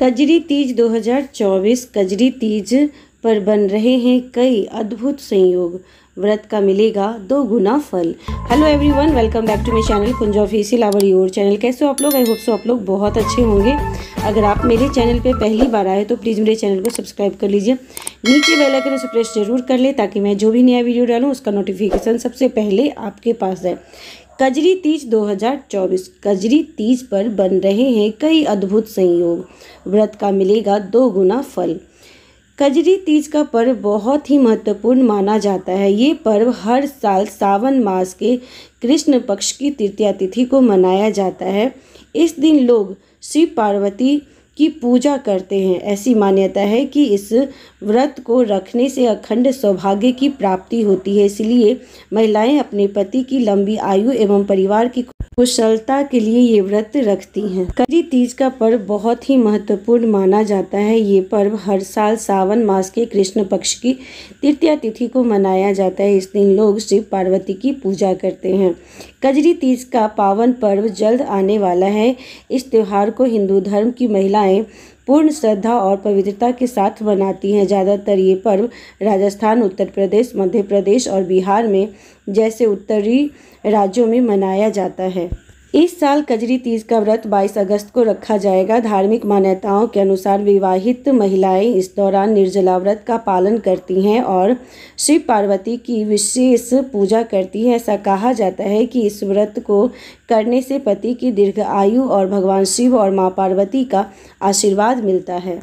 कजरी तीज 2024 कजरी तीज पर बन रहे हैं कई अद्भुत संयोग व्रत का मिलेगा दो गुना फल hello everyone welcome back to my channel Kunja official our your channel कैसे हो आप लोग आई होप सो आप लोग बहुत अच्छे होंगे अगर आप मेरे चैनल पे पहली बार आए तो प्लीज़ मेरे चैनल को सब्सक्राइब कर लीजिए नीचे बेल आइकन उसे प्रेस जरूर कर ले ताकि मैं जो भी नया वीडियो डालूँ उसका नोटिफिकेशन सबसे पहले आपके पास जाए कजरी तीज 2024 कजरी तीज पर बन रहे हैं कई अद्भुत संयोग व्रत का मिलेगा दो गुना फल कजरी तीज का पर्व बहुत ही महत्वपूर्ण माना जाता है ये पर्व हर साल सावन मास के कृष्ण पक्ष की तृतीया तिथि को मनाया जाता है इस दिन लोग शिव पार्वती की पूजा करते हैं ऐसी मान्यता है कि इस व्रत को रखने से अखंड सौभाग्य की प्राप्ति होती है इसलिए महिलाएं अपने पति की लंबी आयु एवं परिवार की कुशलता के लिए ये व्रत रखती हैं करी तीज का पर्व बहुत ही महत्वपूर्ण माना जाता है ये पर्व हर साल सावन मास के कृष्ण पक्ष की तृतीया तिथि को मनाया जाता है इस दिन लोग शिव पार्वती की पूजा करते हैं कजरी तीज का पावन पर्व जल्द आने वाला है इस त्यौहार को हिंदू धर्म की महिलाएं पूर्ण श्रद्धा और पवित्रता के साथ मनाती हैं ज़्यादातर ये पर्व राजस्थान उत्तर प्रदेश मध्य प्रदेश और बिहार में जैसे उत्तरी राज्यों में मनाया जाता है इस साल कजरी तीज का व्रत 22 अगस्त को रखा जाएगा धार्मिक मान्यताओं के अनुसार विवाहित महिलाएं इस दौरान निर्जला व्रत का पालन करती हैं और शिव पार्वती की विशेष पूजा करती हैं ऐसा कहा जाता है कि इस व्रत को करने से पति की दीर्घ आयु और भगवान शिव और माँ पार्वती का आशीर्वाद मिलता है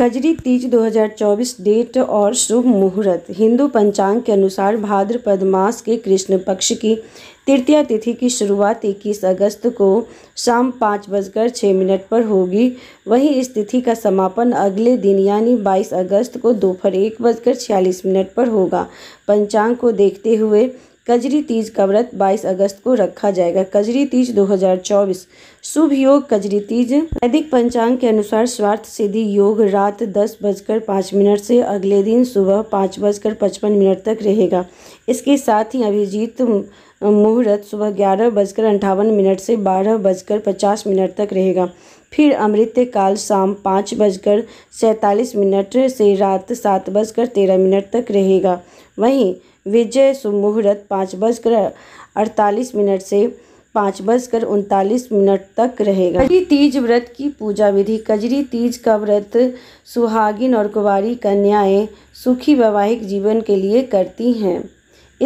कजरी तीज 2024 डेट और शुभ मुहूर्त हिंदू पंचांग के अनुसार भाद्रपद मास के कृष्ण पक्ष की तृतीय तिथि की शुरुआत इक्कीस अगस्त को शाम पाँच बजकर छः मिनट पर होगी वहीं इस तिथि का समापन अगले दिन यानी 22 अगस्त को दोपहर एक बजकर छियालीस मिनट पर होगा पंचांग को देखते हुए कजरी तीज का व्रत 22 अगस्त को रखा जाएगा कजरी तीज 2024 शुभ योग कजरी तीज वैदिक पंचांग के अनुसार स्वार्थ सिद्धि योग रात दस बजकर पाँच मिनट से अगले दिन सुबह पाँच बजकर पचपन मिनट तक रहेगा इसके साथ ही अभिजीत मुहूर्त सुबह ग्यारह बजकर अंठावन मिनट से बारह बजकर पचास मिनट तक रहेगा फिर अमृत काल शाम पाँच बजकर सैंतालीस मिनट से रात सात बजकर तेरह मिनट तक रहेगा वहीं विजय मुहूर्त पाँच बजकर अड़तालीस मिनट से पाँच बजकर उनतालीस मिनट तक रहेगा कजरी तीज व्रत की पूजा विधि कजरी तीज का व्रत सुहागिन और कुंवारी कन्याएं सुखी वैवाहिक जीवन के लिए करती हैं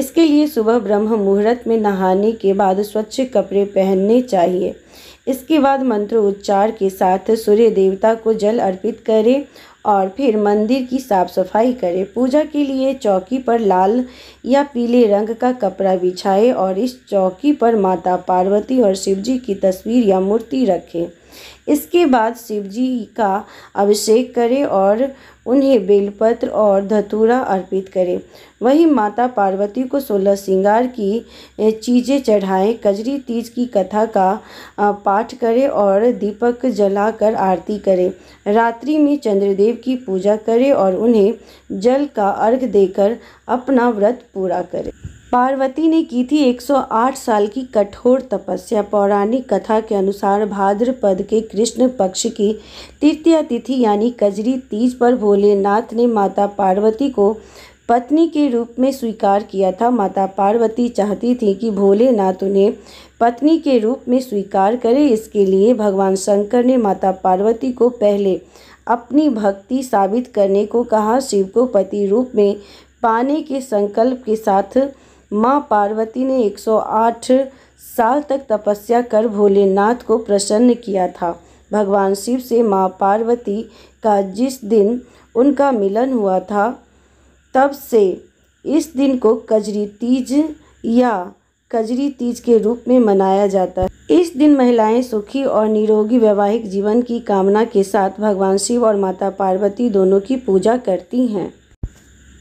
इसके लिए सुबह ब्रह्म मुहूर्त में नहाने के बाद स्वच्छ कपड़े पहनने चाहिए इसके बाद मंत्र उच्चार के साथ सूर्य देवता को जल अर्पित करें और फिर मंदिर की साफ सफाई करें पूजा के लिए चौकी पर लाल या पीले रंग का कपड़ा बिछाएं और इस चौकी पर माता पार्वती और शिव जी की तस्वीर या मूर्ति रखें इसके बाद शिव जी का अभिषेक करें और उन्हें बेलपत्र और धतूरा अर्पित करें वहीं माता पार्वती को सोलह श्रृंगार की चीज़ें चढ़ाएं कजरी तीज की कथा का पाठ करें और दीपक जलाकर आरती करें रात्रि में चंद्रदेव की पूजा करें और उन्हें जल का अर्घ देकर अपना व्रत पूरा करें पार्वती ने की थी 108 साल की कठोर तपस्या पौराणिक कथा के अनुसार भाद्रपद के कृष्ण पक्ष की तृतीय तिथि यानी कजरी तीज पर भोलेनाथ ने माता पार्वती को पत्नी के रूप में स्वीकार किया था माता पार्वती चाहती थी कि भोलेनाथ उन्हें पत्नी के रूप में स्वीकार करें इसके लिए भगवान शंकर ने माता पार्वती को पहले अपनी भक्ति साबित करने को कहा शिव को पति रूप में पाने के संकल्प के साथ माँ पार्वती ने 108 साल तक तपस्या कर भोलेनाथ को प्रसन्न किया था भगवान शिव से माँ पार्वती का जिस दिन उनका मिलन हुआ था तब से इस दिन को कजरी तीज या कजरी तीज के रूप में मनाया जाता है इस दिन महिलाएं सुखी और निरोगी वैवाहिक जीवन की कामना के साथ भगवान शिव और माता पार्वती दोनों की पूजा करती हैं